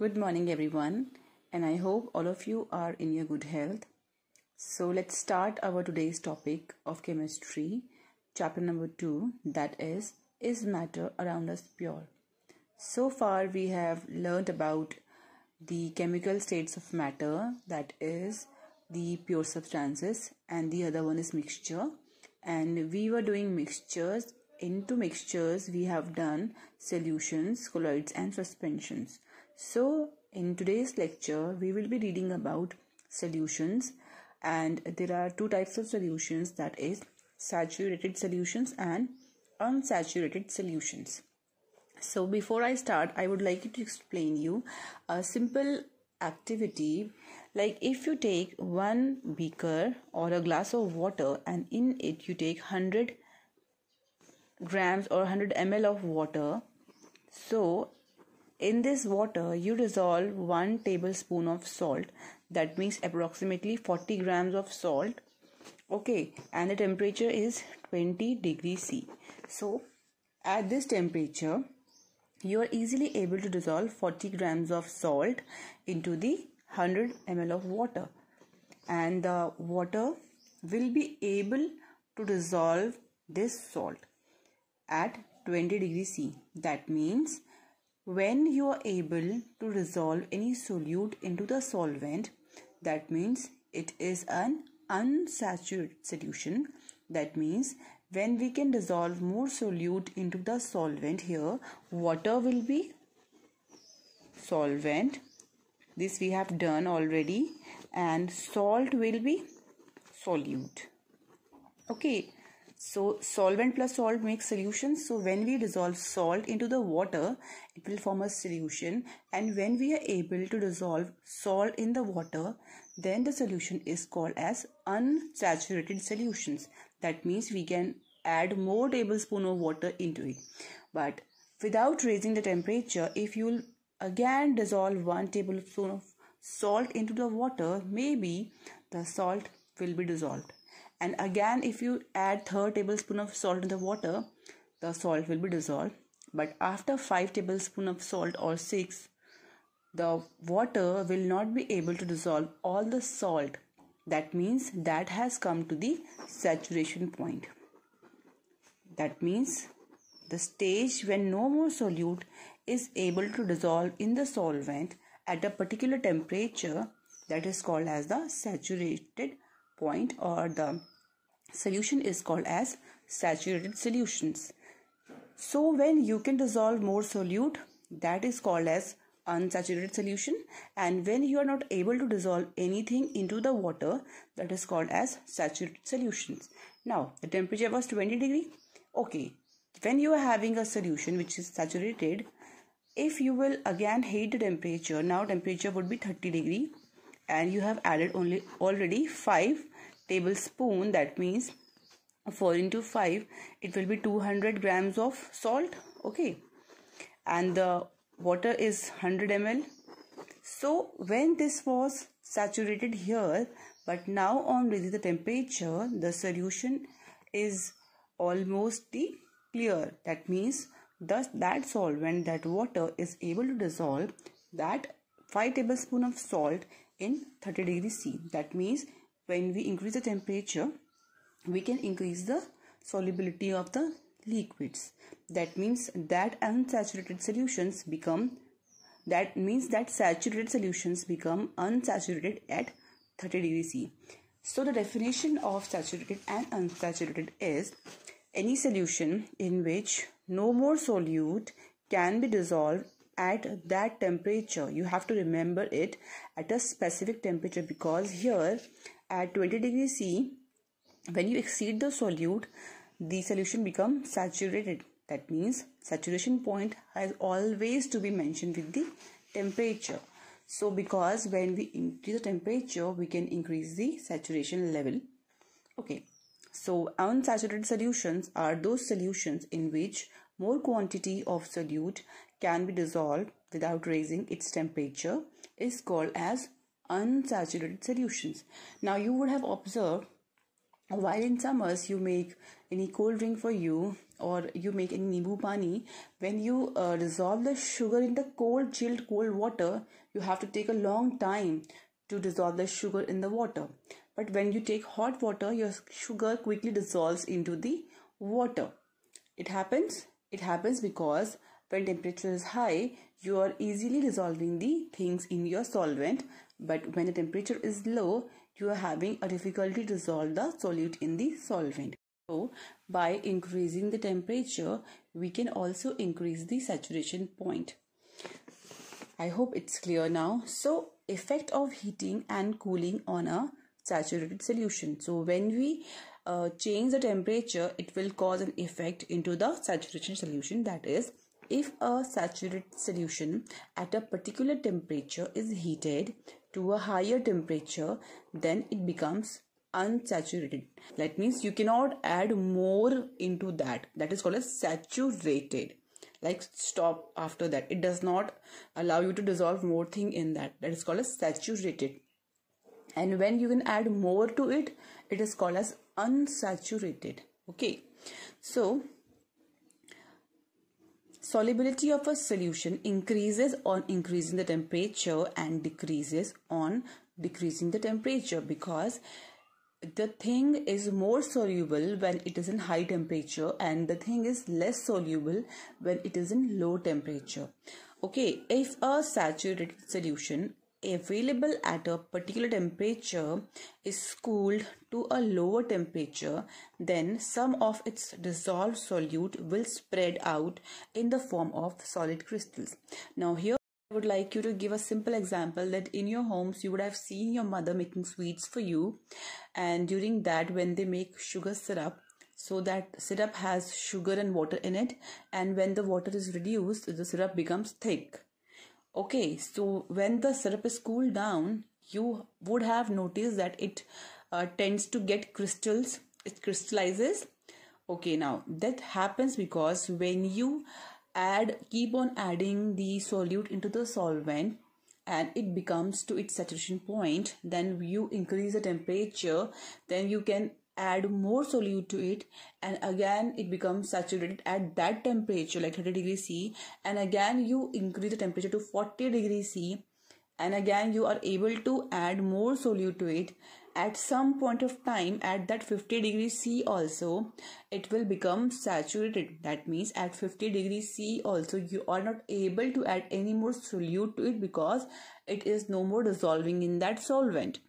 Good morning, everyone, and I hope all of you are in your good health. So, let's start our today's topic of chemistry, chapter number two that is, is matter around us pure? So far, we have learnt about the chemical states of matter that is, the pure substances, and the other one is mixture. And we were doing mixtures. Into mixtures, we have done solutions, colloids, and suspensions. So, in today's lecture, we will be reading about solutions, and there are two types of solutions that is, saturated solutions and unsaturated solutions. So, before I start, I would like to explain you a simple activity like if you take one beaker or a glass of water and in it you take 100 grams or 100 ml of water so in this water, you dissolve 1 tablespoon of salt, that means approximately 40 grams of salt. Okay, and the temperature is 20 degrees C. So, at this temperature, you are easily able to dissolve 40 grams of salt into the 100 ml of water and the water will be able to dissolve this salt at 20 degrees C. That means when you are able to resolve any solute into the solvent that means it is an unsaturated solution that means when we can dissolve more solute into the solvent here water will be solvent this we have done already and salt will be solute okay so solvent plus salt makes solutions. So when we dissolve salt into the water, it will form a solution. And when we are able to dissolve salt in the water, then the solution is called as unsaturated solutions. That means we can add more tablespoon of water into it. But without raising the temperature, if you again dissolve one tablespoon of salt into the water, maybe the salt will be dissolved and again if you add 3 tablespoon of salt in the water the salt will be dissolved but after 5 tablespoon of salt or 6 the water will not be able to dissolve all the salt that means that has come to the saturation point that means the stage when no more solute is able to dissolve in the solvent at a particular temperature that is called as the saturated point or the solution is called as saturated solutions. So when you can dissolve more solute that is called as unsaturated solution and when you are not able to dissolve anything into the water that is called as saturated solutions. Now the temperature was 20 degree. Okay when you are having a solution which is saturated if you will again heat the temperature now temperature would be 30 degree and you have added only already 5 tablespoon that means 4 into 5 it will be 200 grams of salt okay and the water is 100 ml so when this was saturated here but now on reading the temperature the solution is almost the clear that means thus that solvent that water is able to dissolve that 5 tablespoon of salt in 30 degree C that means when we increase the temperature we can increase the solubility of the liquids that means that unsaturated solutions become that means that saturated solutions become unsaturated at 30 degree c so the definition of saturated and unsaturated is any solution in which no more solute can be dissolved at that temperature you have to remember it at a specific temperature because here at 20 degree C, when you exceed the solute, the solution becomes saturated. That means saturation point has always to be mentioned with the temperature. So because when we increase the temperature, we can increase the saturation level. Okay. So unsaturated solutions are those solutions in which more quantity of solute can be dissolved without raising its temperature is called as unsaturated solutions. Now, you would have observed while in summers you make any cold drink for you or you make any nibu pani when you uh, dissolve the sugar in the cold chilled cold water you have to take a long time to dissolve the sugar in the water but when you take hot water your sugar quickly dissolves into the water it happens it happens because when temperature is high, you are easily dissolving the things in your solvent, but when the temperature is low, you are having a difficulty to dissolve the solute in the solvent. So, by increasing the temperature, we can also increase the saturation point. I hope it's clear now. So, effect of heating and cooling on a saturated solution. So, when we uh, change the temperature, it will cause an effect into the saturation solution that is if a saturated solution at a particular temperature is heated to a higher temperature, then it becomes unsaturated. That means you cannot add more into that. That is called as saturated. Like stop after that. It does not allow you to dissolve more thing in that. That is called as saturated. And when you can add more to it, it is called as unsaturated. Okay. So solubility of a solution increases on increasing the temperature and decreases on decreasing the temperature because the thing is more soluble when it is in high temperature and the thing is less soluble when it is in low temperature okay if a saturated solution available at a particular temperature is cooled to a lower temperature, then some of its dissolved solute will spread out in the form of solid crystals. Now, here I would like you to give a simple example that in your homes you would have seen your mother making sweets for you, and during that, when they make sugar syrup, so that syrup has sugar and water in it and when the water is reduced the syrup becomes thick okay so when the syrup is cooled down you would have noticed that it uh, tends to get crystals it crystallizes okay now that happens because when you add keep on adding the solute into the solvent and it becomes to its saturation point then you increase the temperature then you can add more solute to it and again it becomes saturated at that temperature like 30 degrees c and again you increase the temperature to 40 degrees c and again you are able to add more solute to it at some point of time at that 50 degree c also it will become saturated that means at 50 degree c also you are not able to add any more solute to it because it is no more dissolving in that solvent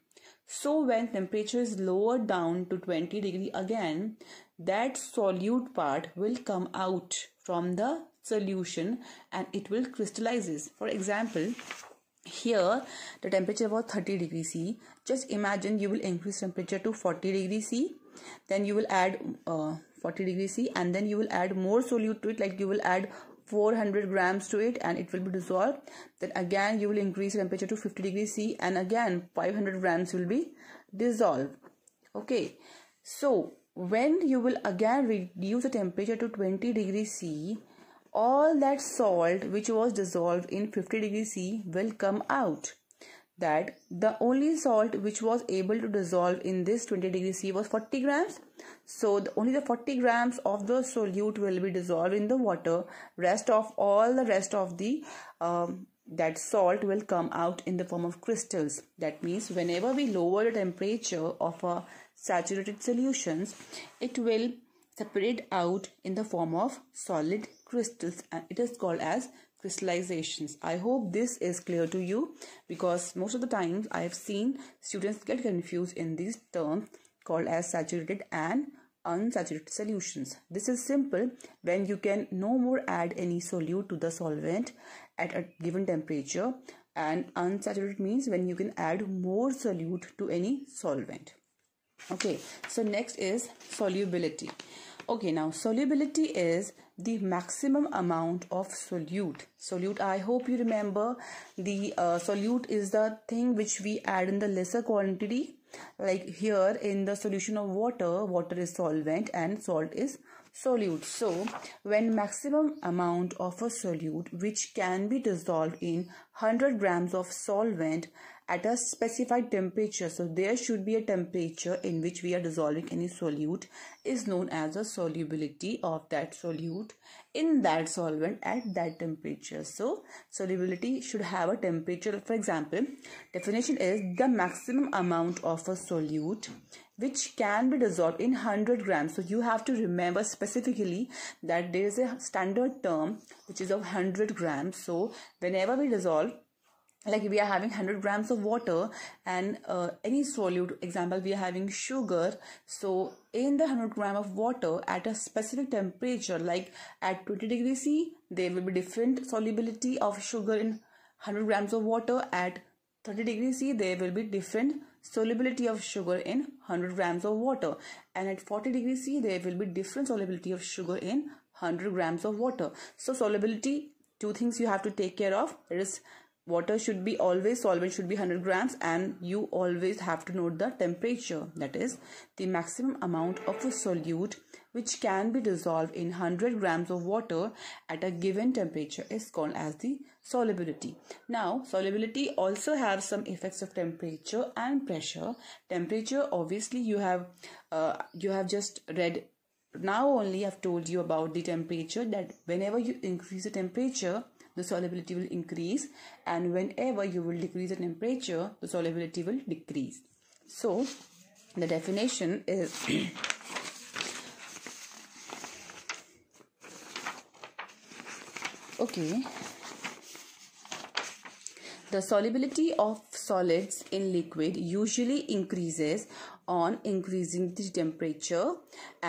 so when temperature is lowered down to 20 degree again, that solute part will come out from the solution and it will crystallizes. For example, here the temperature was 30 degree C. Just imagine you will increase temperature to 40 degree C. Then you will add uh, 40 degree C and then you will add more solute to it like you will add 400 grams to it and it will be dissolved then again you will increase temperature to 50 degrees c and again 500 grams will be dissolved okay so when you will again reduce the temperature to 20 degrees c all that salt which was dissolved in 50 degrees c will come out that the only salt which was able to dissolve in this 20 degree C was 40 grams. So the, only the 40 grams of the solute will be dissolved in the water. Rest of all the rest of the um, that salt will come out in the form of crystals. That means whenever we lower the temperature of a saturated solutions, it will separate out in the form of solid crystals and uh, it is called as crystallizations. I hope this is clear to you because most of the times I have seen students get confused in these terms called as saturated and unsaturated solutions. This is simple when you can no more add any solute to the solvent at a given temperature and unsaturated means when you can add more solute to any solvent. Okay, so next is solubility. Okay, now solubility is the maximum amount of solute solute i hope you remember the uh, solute is the thing which we add in the lesser quantity like here in the solution of water water is solvent and salt is solute so when maximum amount of a solute which can be dissolved in 100 grams of solvent at a specified temperature. So there should be a temperature in which we are dissolving any solute is known as the solubility of that solute in that solvent at that temperature. So solubility should have a temperature. For example, definition is the maximum amount of a solute which can be dissolved in 100 grams. So you have to remember specifically that there is a standard term which is of 100 grams. So whenever we dissolve like we are having 100 grams of water and uh, any solute example we are having sugar so in the 100 gram of water at a specific temperature like at 20 degree c there will be different solubility of sugar in 100 grams of water at 30 degree c there will be different solubility of sugar in 100 grams of water and at 40 degree c there will be different solubility of sugar in 100 grams of water so solubility two things you have to take care of it is water should be always solvent should be 100 grams and you always have to note the temperature that is the maximum amount of a solute which can be dissolved in 100 grams of water at a given temperature is called as the solubility now solubility also have some effects of temperature and pressure temperature obviously you have uh, you have just read now only i've told you about the temperature that whenever you increase the temperature the solubility will increase and whenever you will decrease the temperature the solubility will decrease so the definition is okay the solubility of solids in liquid usually increases on increasing the temperature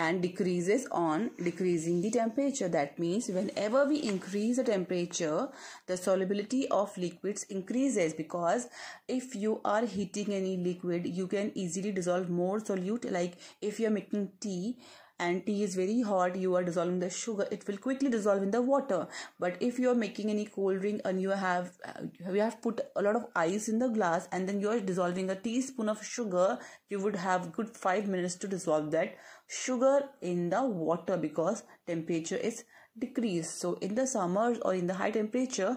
and decreases on decreasing the temperature that means whenever we increase the temperature the solubility of liquids increases because if you are heating any liquid you can easily dissolve more solute like if you are making tea and tea is very hot you are dissolving the sugar it will quickly dissolve in the water but if you are making any cold drink and you have you have put a lot of ice in the glass and then you are dissolving a teaspoon of sugar you would have good 5 minutes to dissolve that sugar in the water because temperature is decreased so in the summers or in the high temperature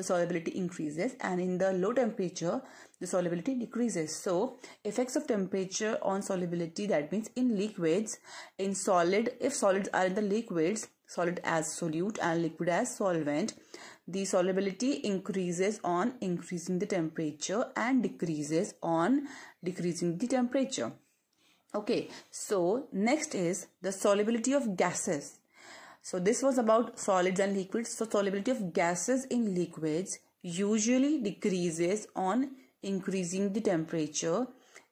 the solubility increases and in the low temperature the solubility decreases so effects of temperature on solubility that means in liquids in solid if solids are in the liquids solid as solute and liquid as solvent the solubility increases on increasing the temperature and decreases on decreasing the temperature okay so next is the solubility of gases so this was about solids and liquids so solubility of gases in liquids usually decreases on increasing the temperature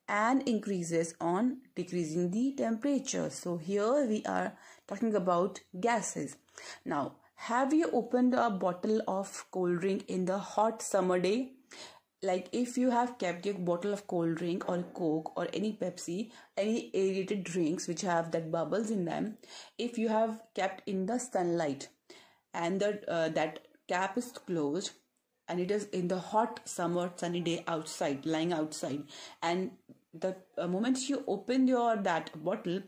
and increases on decreasing the temperature. So here we are talking about gases. Now, have you opened a bottle of cold drink in the hot summer day? Like if you have kept your bottle of cold drink or coke or any Pepsi, any aerated drinks which have that bubbles in them, if you have kept in the sunlight and the uh, that cap is closed and it is in the hot summer sunny day outside lying outside and the uh, moment you open your that bottle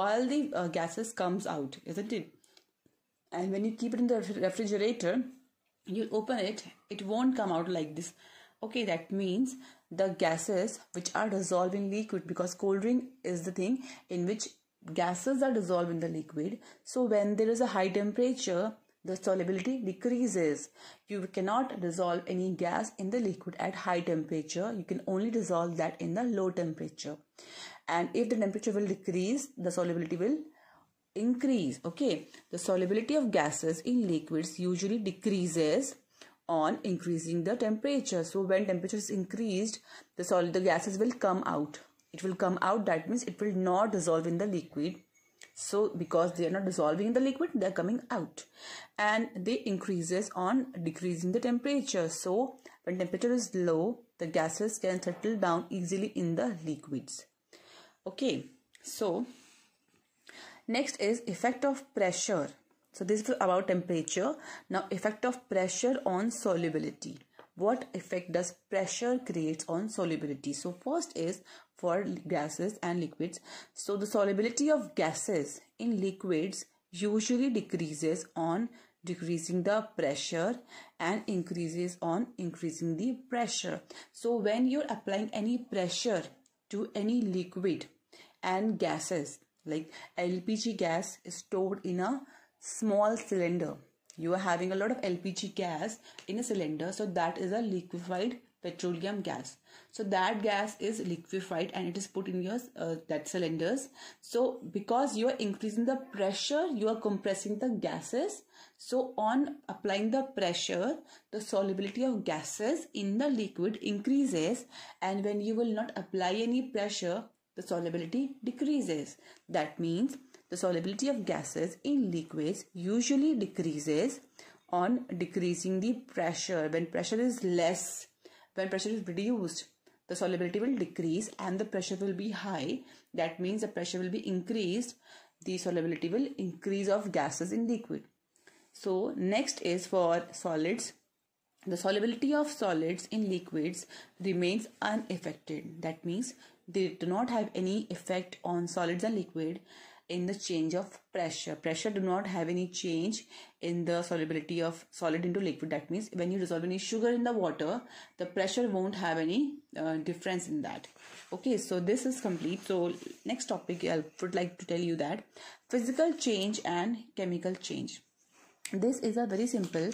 all the uh, gases comes out isn't it and when you keep it in the refrigerator you open it it won't come out like this okay that means the gases which are dissolving liquid because cold drink is the thing in which gases are dissolved in the liquid so when there is a high temperature the solubility decreases. You cannot dissolve any gas in the liquid at high temperature. You can only dissolve that in the low temperature. And if the temperature will decrease, the solubility will increase. Okay, the solubility of gases in liquids usually decreases on increasing the temperature. So when temperature is increased, the solid the gases will come out. It will come out. That means it will not dissolve in the liquid so because they are not dissolving in the liquid they are coming out and they increases on decreasing the temperature so when temperature is low the gases can settle down easily in the liquids okay so next is effect of pressure so this is about temperature now effect of pressure on solubility what effect does pressure creates on solubility so first is for gases and liquids. So the solubility of gases in liquids usually decreases on decreasing the pressure and increases on increasing the pressure. So when you're applying any pressure to any liquid and gases like LPG gas is stored in a small cylinder. You are having a lot of LPG gas in a cylinder so that is a liquefied petroleum gas so that gas is liquefied and it is put in your uh, that cylinders so because you are increasing the pressure you are compressing the gases so on applying the pressure the solubility of gases in the liquid increases and when you will not apply any pressure the solubility decreases that means the solubility of gases in liquids usually decreases on decreasing the pressure when pressure is less when pressure is reduced the solubility will decrease and the pressure will be high that means the pressure will be increased the solubility will increase of gases in liquid so next is for solids the solubility of solids in liquids remains unaffected that means they do not have any effect on solids and liquid in the change of pressure pressure do not have any change in the solubility of solid into liquid that means when you dissolve any sugar in the water the pressure won't have any uh, difference in that okay so this is complete so next topic i would like to tell you that physical change and chemical change this is a very simple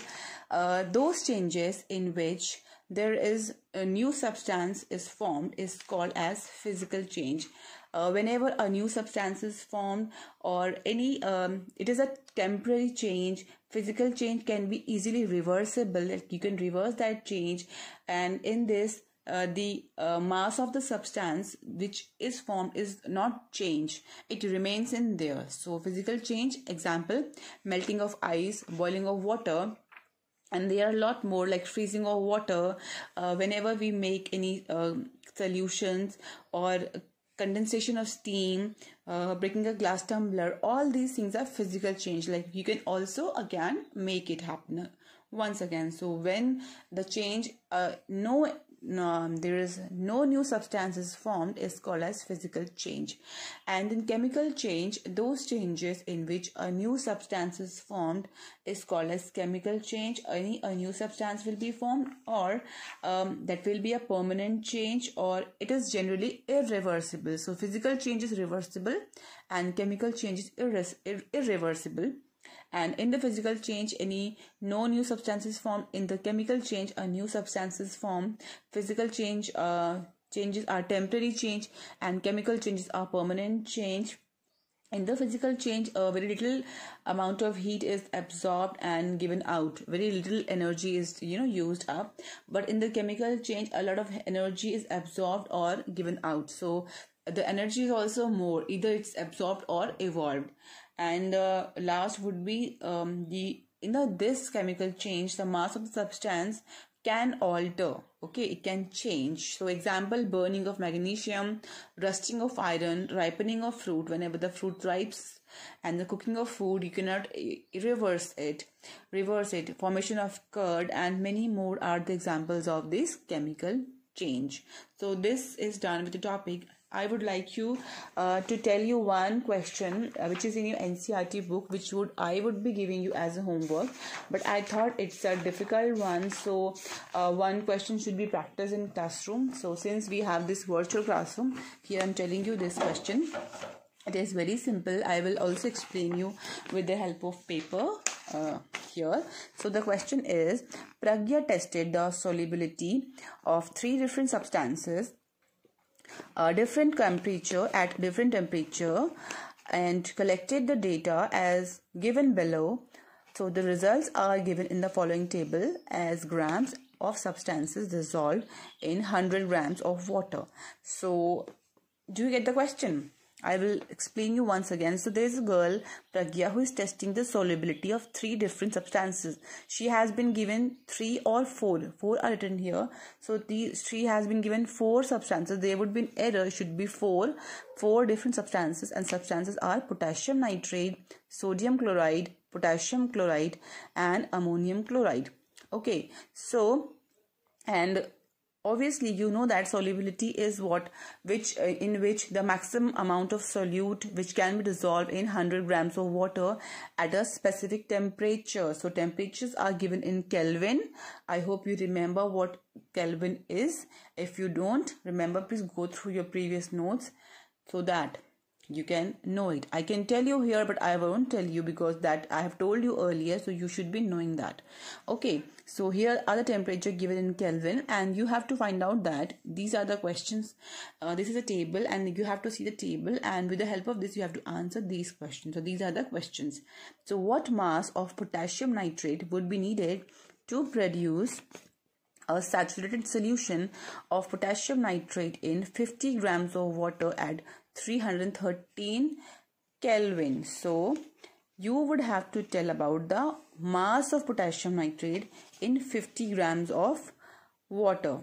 uh, those changes in which there is a new substance is formed is called as physical change uh, whenever a new substance is formed or any um, it is a temporary change physical change can be easily reversible like you can reverse that change and in this uh, the uh, mass of the substance which is formed is not changed it remains in there so physical change example melting of ice boiling of water and there are a lot more like freezing of water uh, whenever we make any um, solutions or condensation of steam uh, breaking a glass tumbler all these things are physical change like you can also again make it happen once again so when the change uh, no um, there is no new substances formed is called as physical change and in chemical change those changes in which a new substance is formed is called as chemical change any a new substance will be formed or um, that will be a permanent change or it is generally irreversible so physical change is reversible and chemical change is irre irreversible and in the physical change any no new substances form. in the chemical change a new substances form physical change uh, changes are temporary change and chemical changes are permanent change in the physical change a uh, very little amount of heat is absorbed and given out very little energy is you know used up but in the chemical change a lot of energy is absorbed or given out so the energy is also more either it's absorbed or evolved and the uh, last would be um, the you know this chemical change the mass of the substance can alter okay it can change so example burning of magnesium rusting of iron ripening of fruit whenever the fruit ripes and the cooking of food you cannot reverse it reverse it formation of curd and many more are the examples of this chemical change so this is done with the topic I would like you uh, to tell you one question uh, which is in your NCRT book, which would I would be giving you as a homework, but I thought it's a difficult one, so uh, one question should be practiced in classroom. So since we have this virtual classroom, here I'm telling you this question. It is very simple. I will also explain you with the help of paper. Uh, here so the question is pragya tested the solubility of three different substances uh, different temperature at different temperature and collected the data as given below. So the results are given in the following table as grams of substances dissolved in 100 grams of water. So do you get the question? I will explain you once again. So there is a girl, Pragya, who is testing the solubility of three different substances. She has been given three or four. Four are written here. So these she has been given four substances. There would be an error. It should be four. Four different substances and substances are potassium nitrate, sodium chloride, potassium chloride and ammonium chloride. Okay. So and obviously you know that solubility is what which uh, in which the maximum amount of solute which can be dissolved in 100 grams of water at a specific temperature so temperatures are given in kelvin i hope you remember what kelvin is if you don't remember please go through your previous notes so that you can know it i can tell you here but i won't tell you because that i have told you earlier so you should be knowing that okay so here are the temperature given in kelvin and you have to find out that these are the questions uh, this is a table and you have to see the table and with the help of this you have to answer these questions so these are the questions so what mass of potassium nitrate would be needed to produce a saturated solution of potassium nitrate in 50 grams of water at 313 Kelvin. So, you would have to tell about the mass of potassium nitrate in 50 grams of water.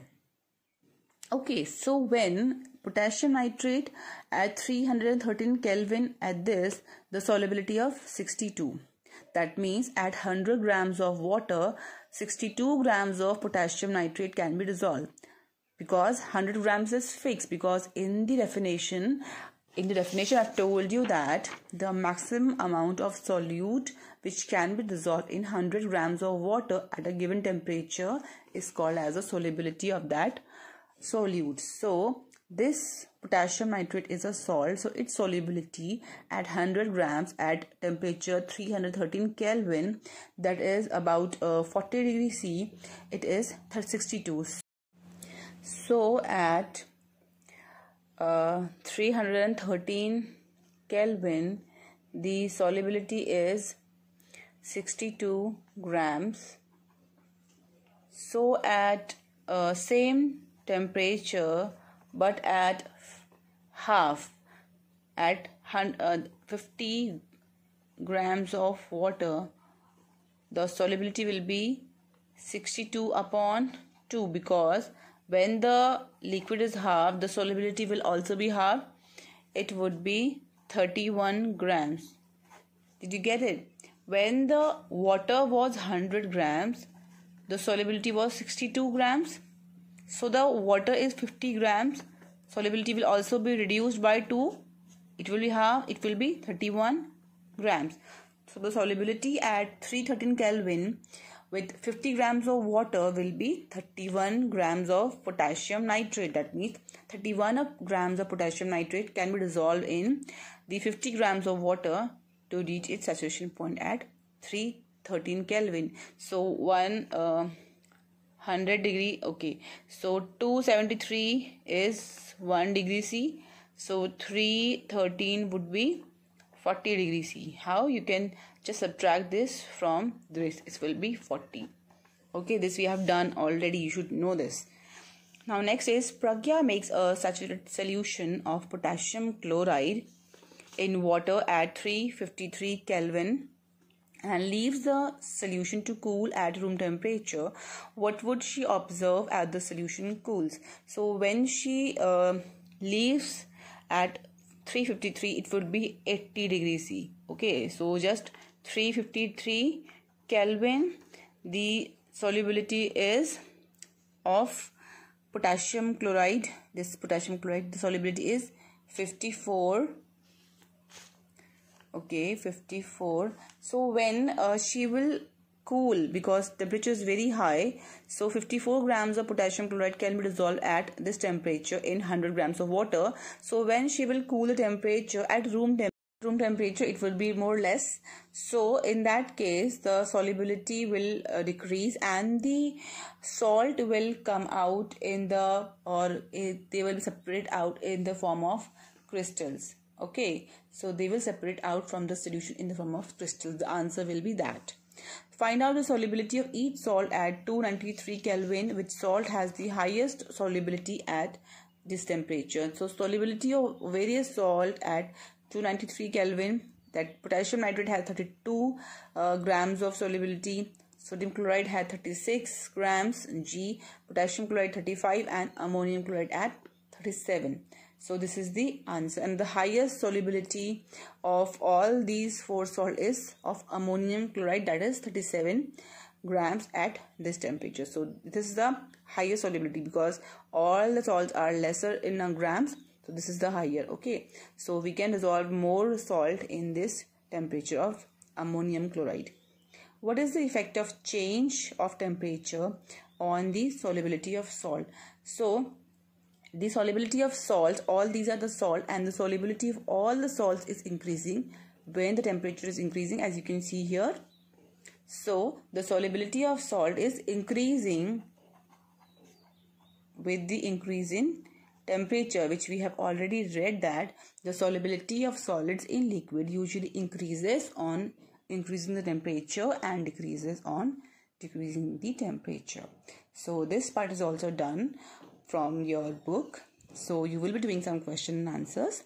Okay, so when potassium nitrate at 313 Kelvin at this, the solubility of 62. That means at 100 grams of water, 62 grams of potassium nitrate can be dissolved because 100 grams is fixed because in the definition in the definition I've told you that the maximum amount of solute which can be dissolved in 100 grams of water at a given temperature is called as a solubility of that solute. So this potassium nitrate is a salt so its solubility at 100 grams at temperature 313 Kelvin that is about uh, 40 degree C it is 62 so at uh, 313 kelvin the solubility is 62 grams so at uh, same temperature but at half at uh, 50 grams of water the solubility will be 62 upon 2 because when the liquid is half, the solubility will also be half. it would be 31 grams did you get it when the water was 100 grams the solubility was 62 grams so the water is 50 grams solubility will also be reduced by 2 it will be half it will be 31 grams so the solubility at 313 kelvin with 50 grams of water will be 31 grams of potassium nitrate that means 31 grams of potassium nitrate can be dissolved in the 50 grams of water to reach its saturation point at 313 kelvin so 1 uh, 100 degree okay so 273 is 1 degree c so 313 would be 40 degree c how you can just subtract this from this it will be 40 okay this we have done already you should know this now next is pragya makes a saturated solution of potassium chloride in water at 353 kelvin and leaves the solution to cool at room temperature what would she observe as the solution cools so when she uh, leaves at 353 it would be 80 degrees c okay so just 353 Kelvin the solubility is of potassium chloride this potassium chloride the solubility is 54 okay 54 so when uh, she will cool because temperature is very high so 54 grams of potassium chloride can be dissolved at this temperature in 100 grams of water so when she will cool the temperature at room temperature room temperature it will be more or less so in that case the solubility will uh, decrease and the salt will come out in the or it, they will separate out in the form of crystals okay so they will separate out from the solution in the form of crystals the answer will be that Find out the solubility of each salt at 293 Kelvin which salt has the highest solubility at this temperature. So solubility of various salt at 293 Kelvin that potassium nitrate had 32 uh, grams of solubility sodium chloride had 36 grams G potassium chloride 35 and ammonium chloride at 37 so this is the answer and the highest solubility of all these four salt is of ammonium chloride that is 37 grams at this temperature so this is the highest solubility because all the salts are lesser in grams so this is the higher okay so we can dissolve more salt in this temperature of ammonium chloride what is the effect of change of temperature on the solubility of salt so the solubility of salt, all these are the salt and the solubility of all the salts is increasing when the temperature is increasing as you can see here so the solubility of salt is increasing with the increase in temperature which we have already read that the solubility of solids in liquid usually increases on increasing the temperature and decreases on decreasing the temperature so this part is also done from your book so you will be doing some question and answers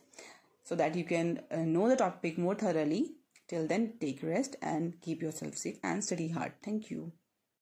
so that you can uh, know the topic more thoroughly till then take rest and keep yourself safe and study hard thank you